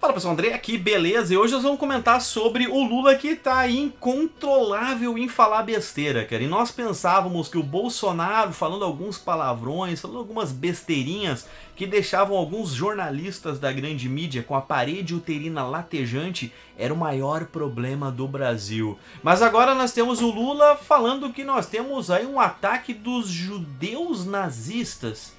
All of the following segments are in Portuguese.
Fala pessoal, André aqui, beleza? E hoje nós vamos comentar sobre o Lula que tá incontrolável em falar besteira, cara. E nós pensávamos que o Bolsonaro, falando alguns palavrões, falando algumas besteirinhas que deixavam alguns jornalistas da grande mídia com a parede uterina latejante, era o maior problema do Brasil. Mas agora nós temos o Lula falando que nós temos aí um ataque dos judeus nazistas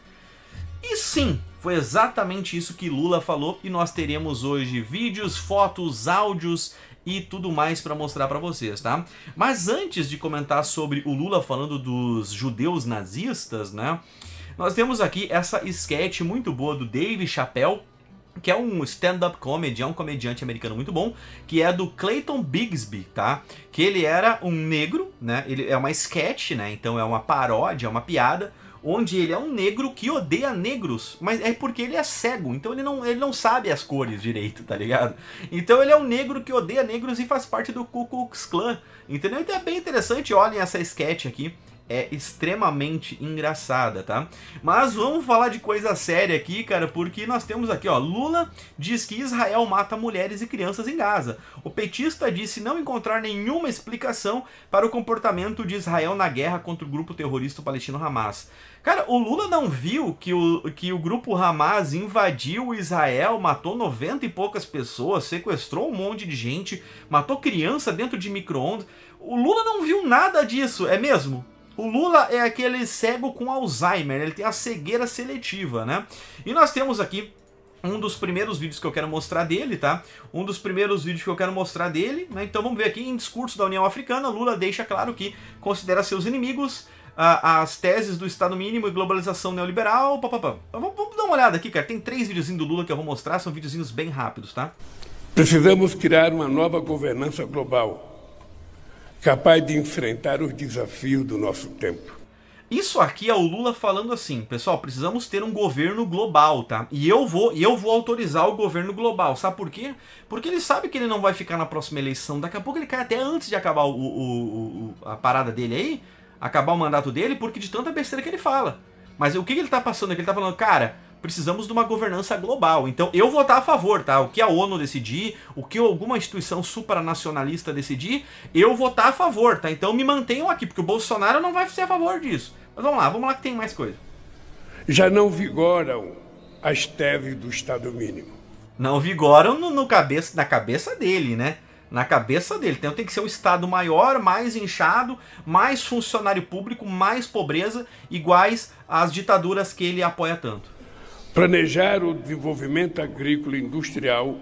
e sim, foi exatamente isso que Lula falou e nós teremos hoje vídeos, fotos, áudios e tudo mais para mostrar para vocês, tá? Mas antes de comentar sobre o Lula falando dos judeus nazistas, né? Nós temos aqui essa sketch muito boa do Dave Chappelle, que é um stand-up comedy, é um comediante americano muito bom, que é do Clayton Bigsby, tá? Que ele era um negro, né? Ele é uma sketch, né? Então é uma paródia, é uma piada onde ele é um negro que odeia negros, mas é porque ele é cego, então ele não, ele não sabe as cores direito, tá ligado? Então ele é um negro que odeia negros e faz parte do Ku Klux Klan, entendeu? Então é bem interessante, olhem essa sketch aqui, é extremamente engraçada, tá? Mas vamos falar de coisa séria aqui, cara, porque nós temos aqui, ó, Lula diz que Israel mata mulheres e crianças em Gaza. O petista disse não encontrar nenhuma explicação para o comportamento de Israel na guerra contra o grupo terrorista palestino Hamas. Cara, o Lula não viu que o, que o grupo Hamas invadiu Israel, matou 90 e poucas pessoas, sequestrou um monte de gente, matou criança dentro de micro-ondas. O Lula não viu nada disso, é mesmo? O Lula é aquele cego com Alzheimer, ele tem a cegueira seletiva, né? E nós temos aqui um dos primeiros vídeos que eu quero mostrar dele, tá? Um dos primeiros vídeos que eu quero mostrar dele, né? Então vamos ver aqui, em discurso da União Africana, Lula deixa claro que considera seus inimigos as teses do Estado Mínimo e globalização neoliberal, então Vamos, vamos dar uma olhada aqui, cara. Tem três videozinhos do Lula que eu vou mostrar, são videozinhos bem rápidos, tá? Precisamos criar uma nova governança global capaz de enfrentar os desafios do nosso tempo. Isso aqui é o Lula falando assim, pessoal, precisamos ter um governo global, tá? E eu vou, eu vou autorizar o governo global, sabe por quê? Porque ele sabe que ele não vai ficar na próxima eleição, daqui a pouco ele cai até antes de acabar o, o, o a parada dele aí, acabar o mandato dele, porque de tanta besteira que ele fala. Mas o que ele tá passando aqui? Ele tá falando, cara, precisamos de uma governança global. Então, eu votar a favor, tá? O que a ONU decidir, o que alguma instituição supranacionalista decidir, eu votar a favor, tá? Então, me mantenham aqui, porque o Bolsonaro não vai ser a favor disso. Mas vamos lá, vamos lá que tem mais coisa. Já não vigoram as teses do Estado mínimo. Não vigoram no, no cabeça, na cabeça dele, né? na cabeça dele. Então tem que ser um Estado maior, mais inchado, mais funcionário público, mais pobreza, iguais às ditaduras que ele apoia tanto planejar o desenvolvimento agrícola e industrial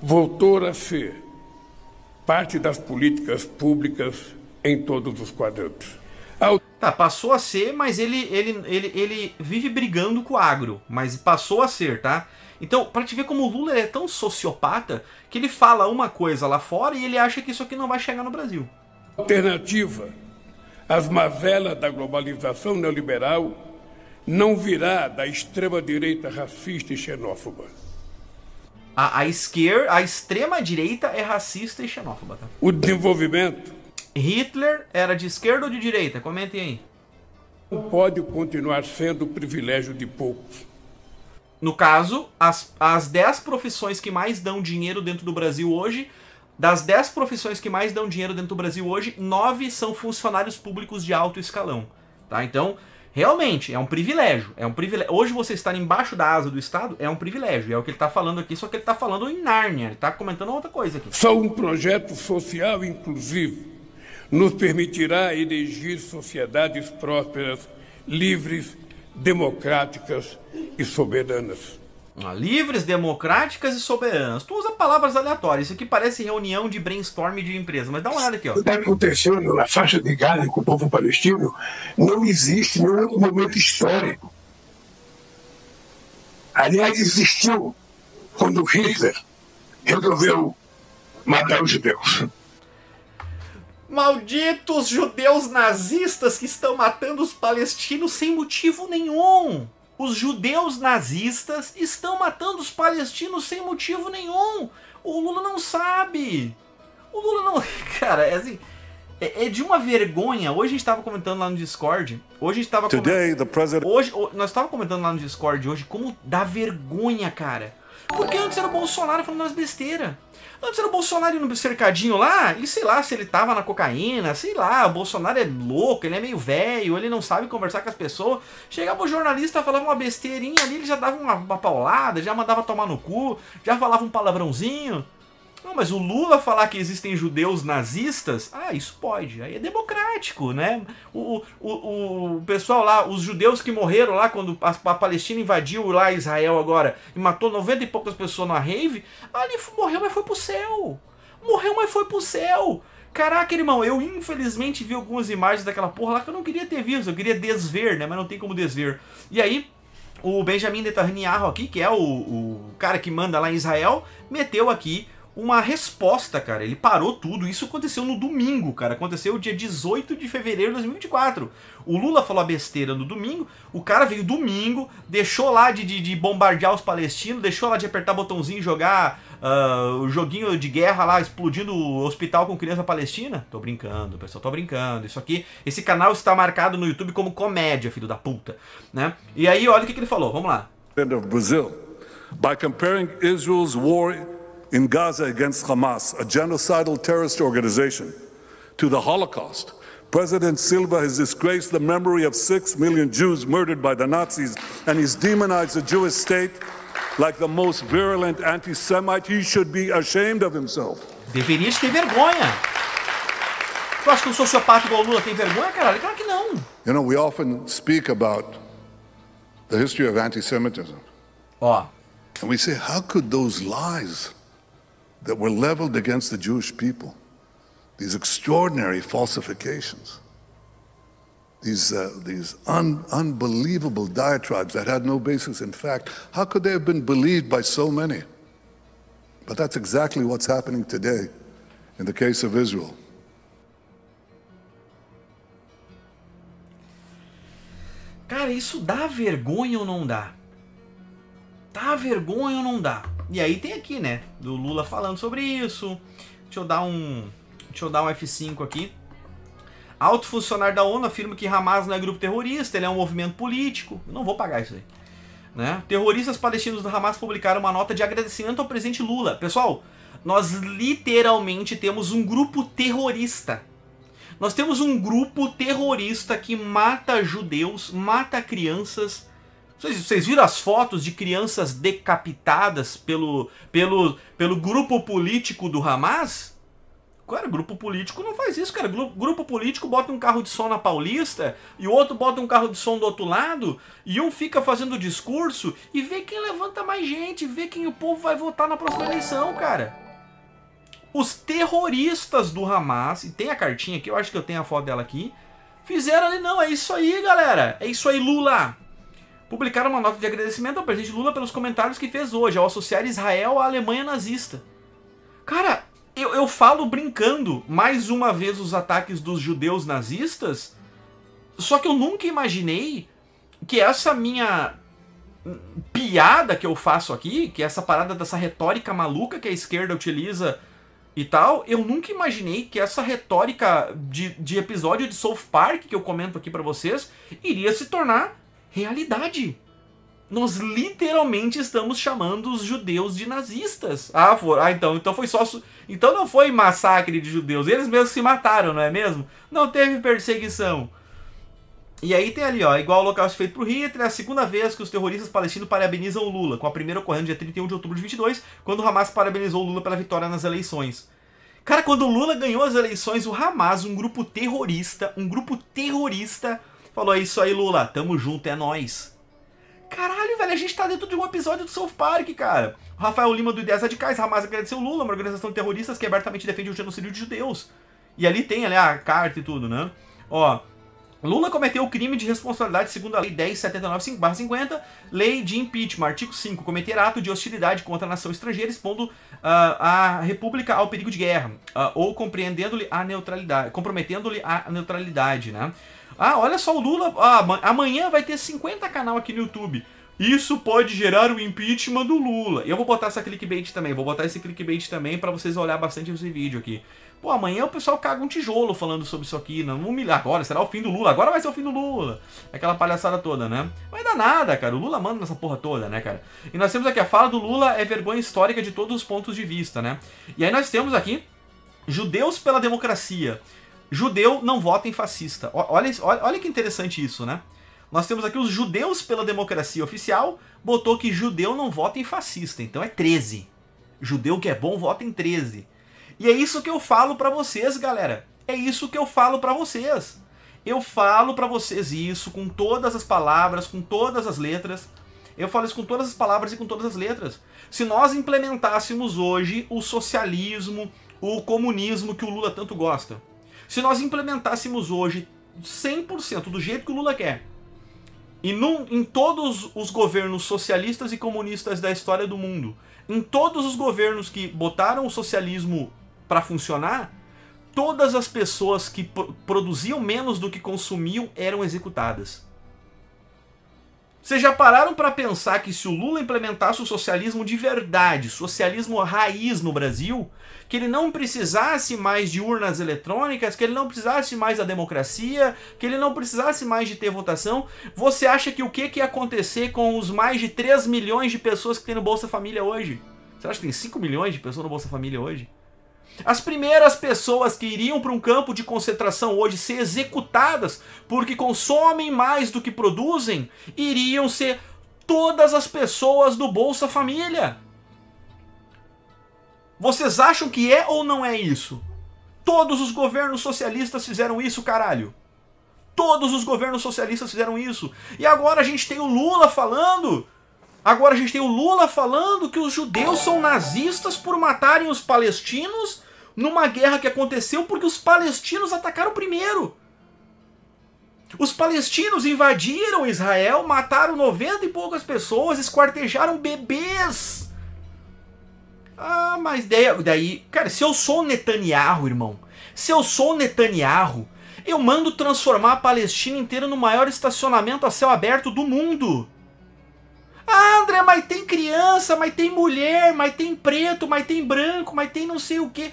voltou a ser parte das políticas públicas em todos os quadrantes. Ao... Tá, passou a ser, mas ele, ele, ele, ele vive brigando com o agro, mas passou a ser, tá? Então, para te ver como o Lula é tão sociopata que ele fala uma coisa lá fora e ele acha que isso aqui não vai chegar no Brasil. Alternativa às mazelas da globalização neoliberal não virá da extrema-direita racista e xenófoba. A, a esquerda, a extrema-direita é racista e xenófoba. Tá? O desenvolvimento. Hitler era de esquerda ou de direita? Comentem aí. Não pode continuar sendo o privilégio de poucos. No caso, as, as dez profissões que mais dão dinheiro dentro do Brasil hoje, das dez profissões que mais dão dinheiro dentro do Brasil hoje, nove são funcionários públicos de alto escalão. Tá? Então, Realmente, é um privilégio. É um privilégio. Hoje você estar embaixo da asa do Estado é um privilégio. É o que ele está falando aqui, só que ele está falando em Nárnia. Ele está comentando outra coisa aqui. Só um projeto social inclusivo nos permitirá eleger sociedades prósperas, livres, democráticas e soberanas. Livres, democráticas e soberanas. Tu usa palavras aleatórias. Isso aqui parece reunião de brainstorm de empresa. Mas dá uma olhada aqui. Ó. O que aconteceu na faixa de Gaza com o povo palestino não existe nenhum momento histórico. Aliás, existiu quando Hitler resolveu matar os judeus. Malditos judeus nazistas que estão matando os palestinos sem motivo nenhum. Os judeus nazistas estão matando os palestinos sem motivo nenhum. O Lula não sabe. O Lula não. Cara, é assim. É, é de uma vergonha. Hoje a gente estava comentando lá no Discord. Hoje a gente tava Today, coment... the president... hoje Nós estávamos comentando lá no Discord hoje como dá vergonha, cara. Porque antes era o Bolsonaro falando umas besteiras. Antes era o Bolsonaro no cercadinho lá, e sei lá se ele tava na cocaína, sei lá, o Bolsonaro é louco, ele é meio velho, ele não sabe conversar com as pessoas. Chegava o jornalista, falava uma besteirinha ali, ele já dava uma, uma paulada, já mandava tomar no cu, já falava um palavrãozinho. Não, mas o Lula falar que existem judeus nazistas, ah, isso pode, aí é democrático, né? O, o, o pessoal lá, os judeus que morreram lá quando a, a Palestina invadiu lá Israel agora e matou 90 e poucas pessoas na rave, ali morreu, mas foi pro céu. Morreu, mas foi pro céu. Caraca, irmão, eu infelizmente vi algumas imagens daquela porra lá que eu não queria ter visto, eu queria desver, né? Mas não tem como desver. E aí, o Benjamin Netanyahu aqui, que é o, o cara que manda lá em Israel, meteu aqui uma resposta, cara. Ele parou tudo. Isso aconteceu no domingo, cara. Aconteceu dia 18 de fevereiro de 2024. O Lula falou a besteira no domingo. O cara veio domingo, deixou lá de, de, de bombardear os palestinos, deixou lá de apertar botãozinho e jogar uh, o joguinho de guerra lá, explodindo o hospital com criança palestina. Tô brincando, pessoal, tô brincando. Isso aqui, esse canal está marcado no YouTube como comédia, filho da puta. Né? E aí, olha o que, que ele falou. Vamos lá. By comparing Israel's war in Gaza against Hamas, a genocidal terrorist organization, to the Holocaust, President Silva has disgraced the memory of six million Jews murdered by the Nazis, and he's demonized the Jewish state like the most virulent anti Semite. He should be ashamed of himself. Deveria ter vergonha. Eu acho que um sociopata igual Lula tem vergonha, caralho? Claro que não. You know, we often speak about the history of anti Semitism. Ó. Oh. And we say, how could those lies that were leveled against the Jewish people, these extraordinary falsifications, these, uh, these un unbelievable diatribes that had no basis in fact. How could they have been believed by so many? But that's exactly what's happening today in the case of Israel. Cara, isso dá vergonha ou não dá? Tá vergonha ou não dá? E aí tem aqui, né? Do Lula falando sobre isso. Deixa eu dar um. Deixa eu dar um F5 aqui. Alto funcionário da ONU afirma que Hamas não é grupo terrorista, ele é um movimento político. Eu não vou pagar isso aí. Né? Terroristas palestinos do Hamas publicaram uma nota de agradecimento ao presidente Lula. Pessoal, nós literalmente temos um grupo terrorista. Nós temos um grupo terrorista que mata judeus, mata crianças, vocês, viram as fotos de crianças decapitadas pelo, pelo, pelo grupo político do Hamas? Cara, grupo político não faz isso, cara. Grupo, grupo político bota um carro de som na Paulista e o outro bota um carro de som do outro lado e um fica fazendo discurso e vê quem levanta mais gente, vê quem o povo vai votar na próxima eleição, cara. Os terroristas do Hamas, e tem a cartinha aqui, eu acho que eu tenho a foto dela aqui, fizeram ali, não, é isso aí, galera. É isso aí, Lula publicaram uma nota de agradecimento ao presidente Lula pelos comentários que fez hoje ao associar Israel à Alemanha nazista. Cara, eu, eu falo brincando mais uma vez os ataques dos judeus nazistas, só que eu nunca imaginei que essa minha piada que eu faço aqui, que é essa parada dessa retórica maluca que a esquerda utiliza e tal, eu nunca imaginei que essa retórica de, de episódio de South Park que eu comento aqui para vocês iria se tornar realidade. Nós literalmente estamos chamando os judeus de nazistas. Ah, for, ah então, então foi só então não foi massacre de judeus, eles mesmos se mataram, não é mesmo? Não teve perseguição. E aí tem ali, ó, igual o local feito pro Hitler, a segunda vez que os terroristas palestinos parabenizam o Lula, com a primeira ocorrendo dia 31 de outubro de 22, quando o Hamas parabenizou o Lula pela vitória nas eleições. Cara, quando o Lula ganhou as eleições, o Hamas, um grupo terrorista, um grupo terrorista Falou, é isso aí, Lula. Tamo junto, é nós. Caralho, velho, a gente tá dentro de um episódio do South Park, cara. Rafael Lima do Ideias Radicais, Hamas agradeceu Lula, uma organização de terroristas que abertamente defende o genocídio de judeus. E ali tem ali a carta e tudo, né? Ó, Lula cometeu o crime de responsabilidade segundo a Lei 10.79/50, Lei de Impeachment, artigo 5, cometer ato de hostilidade contra a nação estrangeira, expondo uh, a República ao perigo de guerra uh, ou compreendendo-lhe a neutralidade, comprometendo-lhe a neutralidade, né? Ah, olha só o Lula, ah, amanhã vai ter 50 canal aqui no YouTube. Isso pode gerar o impeachment do Lula. Eu vou botar essa clickbait também, vou botar esse clickbait também para vocês olhar bastante esse vídeo aqui. Pô, amanhã o pessoal caga um tijolo falando sobre isso aqui, não humilhar agora, será o fim do Lula, agora vai ser o fim do Lula. Aquela palhaçada toda, né? Vai dar nada, cara, o Lula manda nessa porra toda, né, cara? E nós temos aqui a fala do Lula é vergonha histórica de todos os pontos de vista, né? E aí nós temos aqui Judeus pela Democracia. Judeu não vota em fascista. Olha, olha, olha que interessante isso, né? Nós temos aqui os judeus pela democracia oficial, botou que judeu não vota em fascista, então é 13. Judeu que é bom vota em 13. E é isso que eu falo para vocês, galera. É isso que eu falo para vocês. Eu falo para vocês isso com todas as palavras, com todas as letras. Eu falo isso com todas as palavras e com todas as letras. Se nós implementássemos hoje o socialismo, o comunismo que o Lula tanto gosta, se nós implementássemos hoje 100% do jeito que o Lula quer, e num, em todos os governos socialistas e comunistas da história do mundo, em todos os governos que botaram o socialismo para funcionar, todas as pessoas que produziam menos do que consumiam eram executadas. Vocês já pararam para pensar que se o Lula implementasse o socialismo de verdade, socialismo raiz no Brasil, que ele não precisasse mais de urnas eletrônicas, que ele não precisasse mais da democracia, que ele não precisasse mais de ter votação, você acha que o que, que ia acontecer com os mais de 3 milhões de pessoas que tem no Bolsa Família hoje? Você acha que tem 5 milhões de pessoas no Bolsa Família hoje? As primeiras pessoas que iriam para um campo de concentração hoje ser executadas porque consomem mais do que produzem iriam ser todas as pessoas do Bolsa Família. Vocês acham que é ou não é isso? Todos os governos socialistas fizeram isso, caralho. Todos os governos socialistas fizeram isso. E agora a gente tem o Lula falando Agora a gente tem o Lula falando que os judeus são nazistas por matarem os palestinos numa guerra que aconteceu porque os palestinos atacaram primeiro. Os palestinos invadiram Israel, mataram 90 e poucas pessoas, esquartejaram bebês. Ah, mas daí, daí cara, se eu sou Netanyahu, irmão, se eu sou Netanyahu, eu mando transformar a Palestina inteira no maior estacionamento a céu aberto do mundo. Ah, André, mas tem criança, mas tem mulher, mas tem preto, mas tem branco, mas tem não sei o que.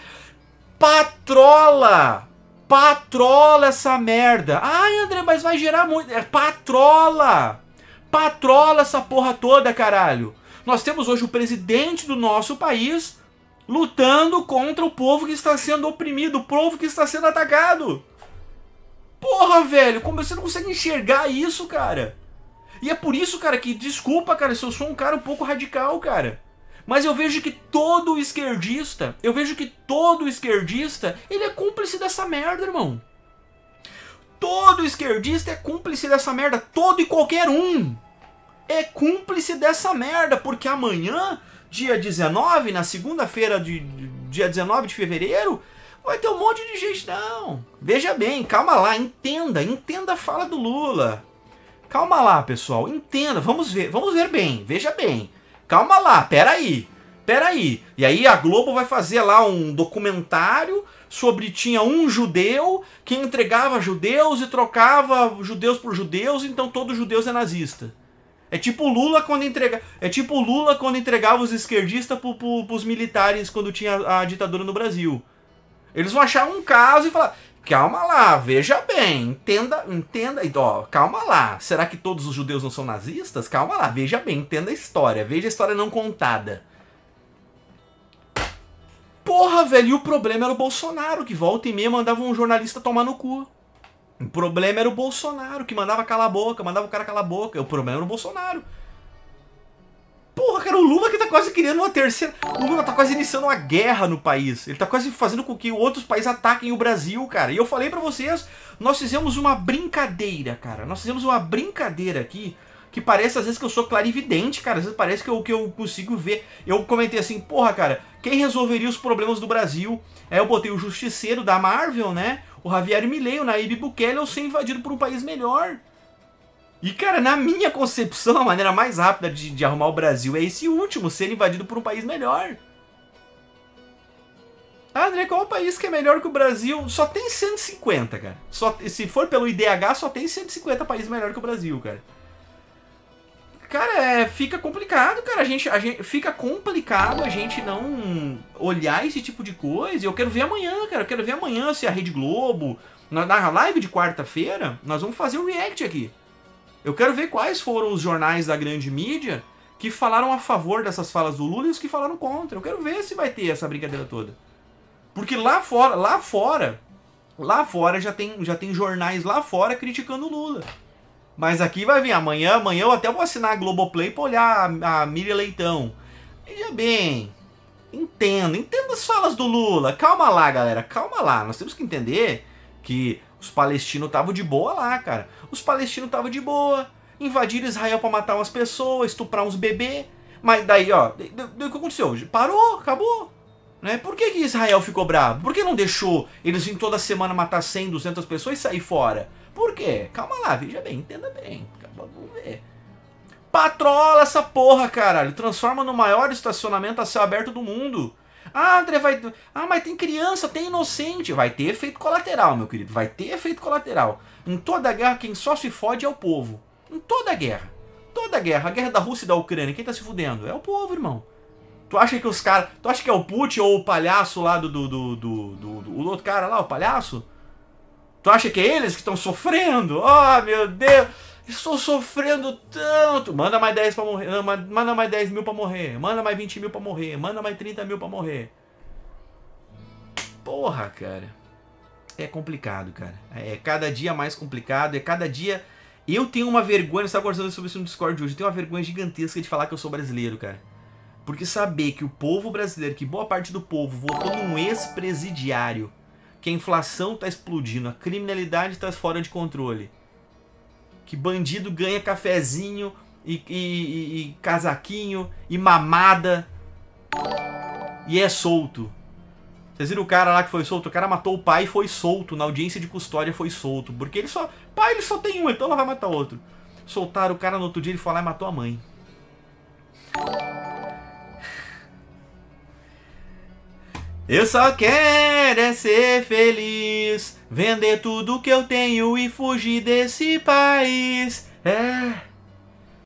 Patrola! Patrola essa merda! Ai, André, mas vai gerar muito. É, patrola! Patrola essa porra toda, caralho! Nós temos hoje o presidente do nosso país lutando contra o povo que está sendo oprimido, o povo que está sendo atacado. Porra, velho, como você não consegue enxergar isso, cara? E é por isso, cara, que desculpa, cara, se eu sou um cara um pouco radical, cara. Mas eu vejo que todo esquerdista, eu vejo que todo esquerdista, ele é cúmplice dessa merda, irmão. Todo esquerdista é cúmplice dessa merda, todo e qualquer um. É cúmplice dessa merda, porque amanhã, dia 19, na segunda-feira de dia 19 de fevereiro, vai ter um monte de gente não. Veja bem, calma lá, entenda, entenda a fala do Lula. Calma lá, pessoal. Entenda, vamos ver, vamos ver bem, veja bem. Calma lá, peraí, aí. E aí a Globo vai fazer lá um documentário sobre tinha um judeu que entregava judeus e trocava judeus por judeus, então todo judeu é nazista. É tipo Lula quando entrega, é tipo Lula quando entregava os esquerdistas para os militares quando tinha a ditadura no Brasil. Eles vão achar um caso e falar: calma lá, veja bem, entenda, entenda, ó, calma lá. Será que todos os judeus não são nazistas? Calma lá, veja bem, entenda a história, veja a história não contada. Porra, velho, e o problema era o Bolsonaro, que volta e meia mandava um jornalista tomar no cu. O problema era o Bolsonaro, que mandava calar a boca, mandava o cara calar a boca. O problema era o Bolsonaro. Porra, cara, o Lula que tá quase criando uma terceira. O Lula tá quase iniciando uma guerra no país. Ele tá quase fazendo com que outros países ataquem o Brasil, cara. E eu falei para vocês, nós fizemos uma brincadeira, cara. Nós fizemos uma brincadeira aqui que parece às vezes que eu sou clarividente, cara. Às vezes parece que eu, que eu consigo ver. Eu comentei assim, porra, cara, quem resolveria os problemas do Brasil? Aí eu botei o Justiceiro da Marvel, né? O Javier Milei, o Naíbe Bukele, eu ser invadido por um país melhor. E, cara, na minha concepção, a maneira mais rápida de, de arrumar o Brasil é esse último, ser invadido por um país melhor. Ah, André, qual é o país que é melhor que o Brasil? Só tem 150, cara. Só, se for pelo IDH, só tem 150 países melhor que o Brasil, cara. Cara, é, fica complicado, cara. A gente, a gente fica complicado a gente não olhar esse tipo de coisa. Eu quero ver amanhã, cara. Eu quero ver amanhã se a Rede Globo na, na live de quarta-feira nós vamos fazer o react aqui. Eu quero ver quais foram os jornais da grande mídia que falaram a favor dessas falas do Lula e os que falaram contra. Eu quero ver se vai ter essa brincadeira toda. Porque lá fora, lá fora, lá fora já tem, já tem jornais lá fora criticando o Lula. Mas aqui vai vir amanhã, amanhã eu até vou assinar a Globoplay pra olhar a, a Miriam Leitão. Veja bem, entendo, entendo as falas do Lula. Calma lá, galera, calma lá. Nós temos que entender que os palestinos estavam de boa lá, cara. Os palestinos estavam de boa. Invadiram Israel para matar umas pessoas, estuprar uns bebês. Mas daí, ó, o que aconteceu? Parou, acabou. Né? Por que, que Israel ficou bravo? Por que não deixou eles virem toda semana matar 100, 200 pessoas e sair fora? Por quê? Calma lá, veja bem, entenda bem. Vamos ver. Patrola essa porra, caralho. Transforma no maior estacionamento a céu aberto do mundo. Ah, André, vai. Ah, mas tem criança, tem inocente. Vai ter efeito colateral, meu querido. Vai ter efeito colateral. Em toda guerra, quem só se fode é o povo. Em toda guerra. Toda guerra. A guerra da Rússia e da Ucrânia. Quem tá se fudendo? É o povo, irmão. Tu acha que os caras. Tu acha que é o Putin ou o palhaço lá do. do, do, do, do, do o outro cara lá, o palhaço? Tu acha que é eles que estão sofrendo? Oh, meu Deus! Estou sofrendo tanto. Manda mais 10 para ah, morrer. Manda mais 10 mil para morrer. Manda mais 20 mil para morrer. Manda mais 30 mil para morrer. Porra, cara. É complicado, cara. É, é cada dia mais complicado. É cada dia. Eu tenho uma vergonha. Eu estava conversando sobre isso no Discord hoje. Eu tenho uma vergonha gigantesca de falar que eu sou brasileiro, cara. Porque saber que o povo brasileiro, que boa parte do povo votou num ex-presidiário, que a inflação tá explodindo, a criminalidade tá fora de controle que bandido ganha cafezinho e, e, e, e casaquinho e mamada e é solto. Vocês viram o cara lá que foi solto? O cara matou o pai e foi solto. Na audiência de custódia foi solto. Porque ele só. Pai, ele só tem um, então ela vai matar outro. Soltaram o cara no outro dia, ele foi lá e matou a mãe. Eu só quero é ser feliz. Vender tudo que eu tenho e fugir desse país. É.